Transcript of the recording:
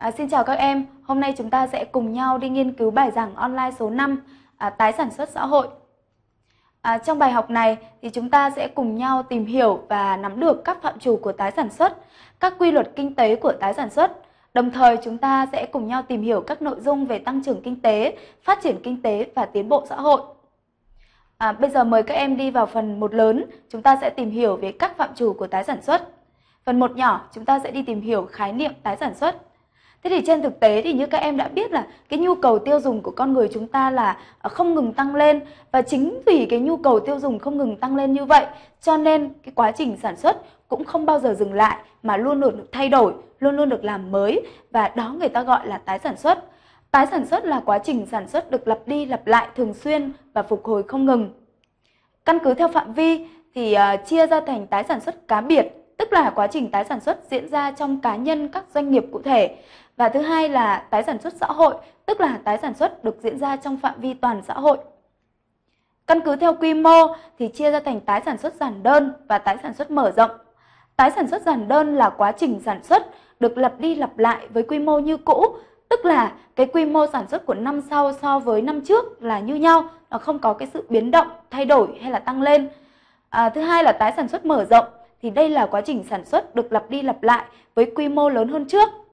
À, xin chào các em, hôm nay chúng ta sẽ cùng nhau đi nghiên cứu bài giảng online số 5 à, Tái sản xuất xã hội. À, trong bài học này thì chúng ta sẽ cùng nhau tìm hiểu và nắm được các phạm trù của tái sản xuất, các quy luật kinh tế của tái sản xuất. Đồng thời chúng ta sẽ cùng nhau tìm hiểu các nội dung về tăng trưởng kinh tế, phát triển kinh tế và tiến bộ xã hội. À, bây giờ mời các em đi vào phần một lớn, chúng ta sẽ tìm hiểu về các phạm trù của tái sản xuất. Phần một nhỏ, chúng ta sẽ đi tìm hiểu khái niệm tái sản xuất. Thế thì trên thực tế thì như các em đã biết là cái nhu cầu tiêu dùng của con người chúng ta là à, không ngừng tăng lên và chính vì cái nhu cầu tiêu dùng không ngừng tăng lên như vậy cho nên cái quá trình sản xuất cũng không bao giờ dừng lại mà luôn luôn được thay đổi, luôn luôn được làm mới và đó người ta gọi là tái sản xuất. Tái sản xuất là quá trình sản xuất được lặp đi lặp lại thường xuyên và phục hồi không ngừng. Căn cứ theo phạm vi thì uh, chia ra thành tái sản xuất cá biệt, tức là quá trình tái sản xuất diễn ra trong cá nhân các doanh nghiệp cụ thể. Và thứ hai là tái sản xuất xã hội, tức là tái sản xuất được diễn ra trong phạm vi toàn xã hội. Căn cứ theo quy mô thì chia ra thành tái sản xuất giản đơn và tái sản xuất mở rộng. Tái sản xuất giản đơn là quá trình sản xuất được lặp đi lặp lại với quy mô như cũ, tức là cái quy mô sản xuất của năm sau so với năm trước là như nhau, nó không có cái sự biến động, thay đổi hay là tăng lên. À, thứ hai là tái sản xuất mở rộng, thì đây là quá trình sản xuất được lặp đi lặp lại với quy mô lớn hơn trước.